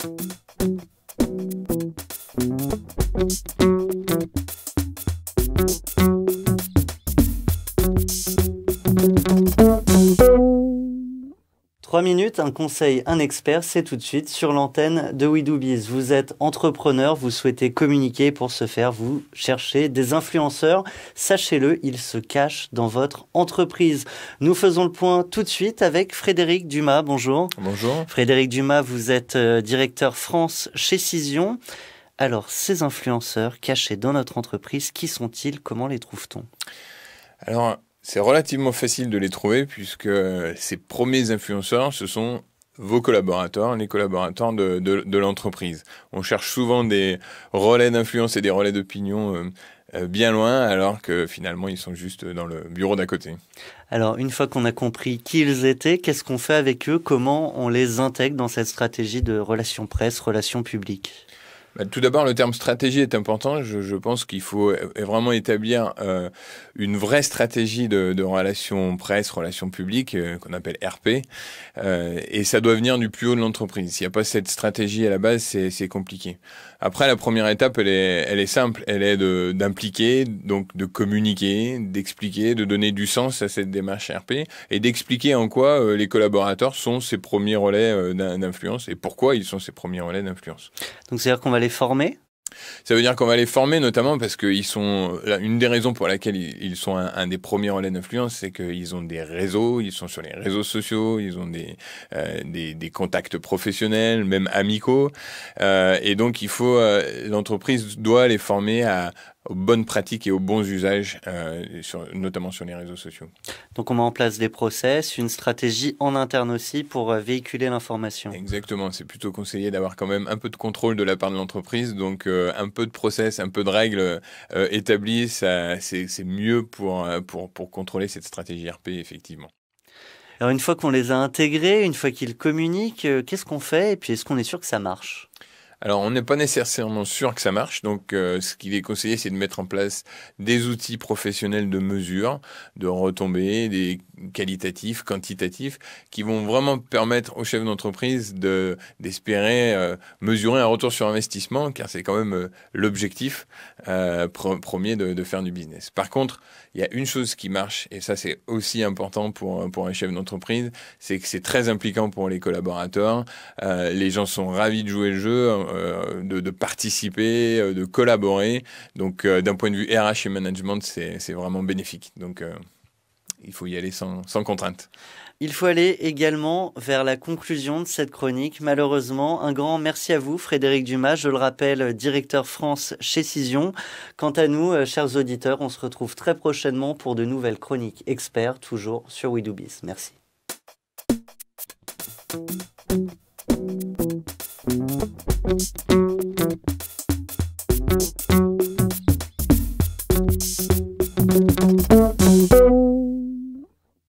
Thank you. Trois minutes, un conseil, un expert, c'est tout de suite sur l'antenne de WeDoBiz. Vous êtes entrepreneur, vous souhaitez communiquer pour ce faire, vous cherchez des influenceurs. Sachez-le, ils se cachent dans votre entreprise. Nous faisons le point tout de suite avec Frédéric Dumas. Bonjour. Bonjour. Frédéric Dumas, vous êtes euh, directeur France chez Cision. Alors, ces influenceurs cachés dans notre entreprise, qui sont-ils Comment les trouve-t-on alors, c'est relativement facile de les trouver puisque euh, ces premiers influenceurs, ce sont vos collaborateurs, les collaborateurs de, l'entreprise. On cherche souvent des relais d'influence et des relais d'opinion euh, euh, bien loin, alors que finalement ils sont juste dans le bureau d'à côté. Alors une fois qu'on a compris qui ils étaient, qu'est-ce qu'on fait avec eux Comment on les intègre dans cette stratégie de relations presse, relations publiques bah, tout d'abord, le terme stratégie est important. Je, pense qu'il faut vraiment établir euh, une vraie stratégie de, de relations presse, relations publiques, euh, qu'on appelle RP. Euh, et ça doit venir du plus haut de l'entreprise. S'il n'y a pas cette stratégie à la base, c'est compliqué. Après, la première étape, elle est, elle est simple. Elle est d'impliquer, donc de communiquer, d'expliquer, de donner du sens à cette démarche RP et d'expliquer en quoi les collaborateurs sont ces premiers relais d'influence et pourquoi ils sont ces premiers relais d'influence. Donc, c'est-à-dire qu'on va former ça veut dire qu'on va les former notamment parce qu'ils sont. Une des raisons pour laquelle ils sont un, des premiers relais d'influence, c'est qu'ils ont des réseaux, ils sont sur les réseaux sociaux, ils ont des, euh, des, contacts professionnels, même amicaux. Euh, et donc, il faut. Euh, l'entreprise doit les former à, aux bonnes pratiques et aux bons usages, euh, notamment sur les réseaux sociaux. Donc on met en place des process, une stratégie en interne aussi pour euh, véhiculer l'information. Exactement, c'est plutôt conseillé d'avoir quand même un peu de contrôle de la part de l'entreprise, donc euh, un peu de process, un peu de règles établies, c'est mieux pour, pour, pour contrôler cette stratégie RP effectivement. Alors une fois qu'on les a intégrés, une fois qu'ils communiquent, qu'est-ce qu'on fait et puis est-ce qu'on est sûr que ça marche alors, on n'est pas nécessairement sûr que ça marche. Donc, euh, ce qu'il est conseillé, c'est de mettre en place des outils professionnels de mesure, de retombées, des qualitatifs, quantitatifs, qui vont vraiment permettre aux chefs d'entreprise de, d'espérer euh, mesurer un retour sur investissement, car c'est quand même euh, l'objectif euh, premier de, faire du business. Par contre, il y a une chose qui marche, et ça c'est aussi important pour, pour un chef d'entreprise, c'est que c'est très impliquant pour les collaborateurs. les gens sont ravis de jouer le jeu, de, participer, de collaborer. Donc d'un point de vue RH et management, c'est, c'est vraiment bénéfique. Donc il faut y aller sans, contrainte. Il faut aller également vers la conclusion de cette chronique. Malheureusement, un grand merci à vous, Frédéric Dumas, je le rappelle, directeur France chez Cision. Quant à nous, euh, chers auditeurs, on se retrouve très prochainement pour de nouvelles chroniques experts, toujours sur WeDoBiz. Merci.